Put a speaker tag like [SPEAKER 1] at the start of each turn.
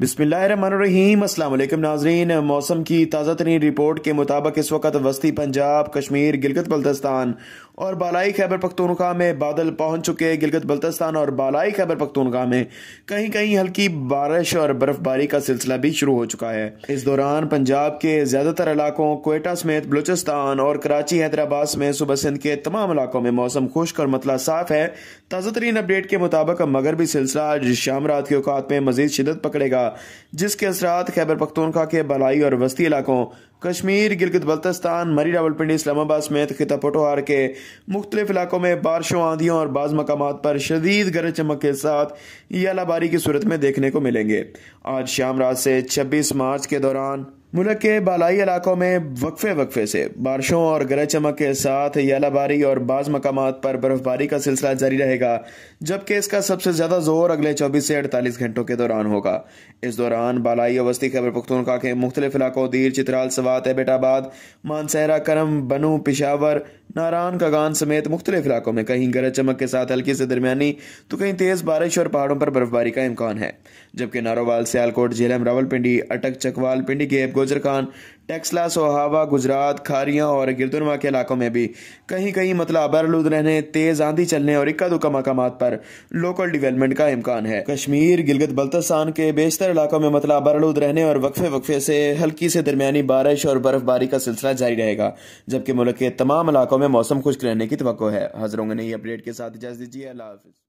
[SPEAKER 1] बिसमीम नाजरीन मौसम की ताज़ा तरीन रिपोर्ट के मुताबिक इस वक्त वस्ती पंजाब कश्मीर गिलगित बल्तिस्तान और बालाई खैबर पख्तूनखा में बादल पहुंच चुके गिलगित बल्तिस्तान और बालाई खैबर पख्तूनखा में कहीं कहीं हल्की बारिश और बर्फबारी का सिलसिला भी शुरू हो चुका है इस दौरान पंजाब के ज़्यादातर इलाकों कोयटा समेत बलूचिस्तान और कराची हैदराबाद में सुबह सिंध के तमाम इलाकों में मौसम खुश्क और मतला साफ है ताज़ा तरीन अपडेट के मुताबिक मगरबी सिलसिला आज शाम रात के अवकात में मजीद शिदत पकड़ेगा जिसके असरात खैबर पख्तनखा के बलाई और वस्ती इलाकों कश्मीर गिलगित बल्तस्तान मरी रावलपिंडी इस्लामाबाद समेत खिता पटोहार के मुख्तलिफ इलाकों में बारिशों आंधियों और बाज़ मकाम पर शदीद गरज चमक के साथ यालाबारी की सूरत में देखने को मिलेंगे आज शाम रात से छब्बीस मार्च के दौरान मुल्क के बालाई इलाकों में वक्फे वक्फे से बारिशों और गरज चमक के साथ यालाबारी और बाज़ मकाम पर बर्फबारी का सिलसिला जारी रहेगा जबकि इसका सबसे ज़्यादा जोर अगले 24 से 48 घंटों के दौरान होगा इस दौरान बालाई और वस्ती खैबर पख्तूनखा के मुख्तलिफ इलाकों दीर चित्राल सवात एबेटाबाद मानसहरा करम बनू पिशावर नारायण कागान समेत मुख्तलिफ इलाकों में कहीं गरज चमक के साथ हल्की से दरमियानी तो कहीं तेज़ बारिश और पहाड़ों पर बर्फबारी का इम्कान है जबकि नारोवाल सियालकोट झेलम रावलपिंडी अटक चकवाल पिंडी गेप खान टेक्सला सोहावा गुजरात खारिया और गिरदुनवा के इलाकों में भी कहीं कहीं मतलब बरलूद रहने तेज़ आंधी चलने और इक्का दुक्का मकाम पर लोकल डेवलपमेंट का इम्कान है कश्मीर गिलगत बल्तस्तान के बेशतर इलाकों में मतलब बरलूद रहने और वक्फे वक्फे से हल्की से दरमियानी बारिश और बर्फबारी का सिलसिला जारी रहेगा जबकि मुल्क के तमाम इलाकों में मौसम खुश्क रहने की तो है हजरों ने नई अपडेट के साथ इजाज़ दीजिए अल्लाह हाफिज़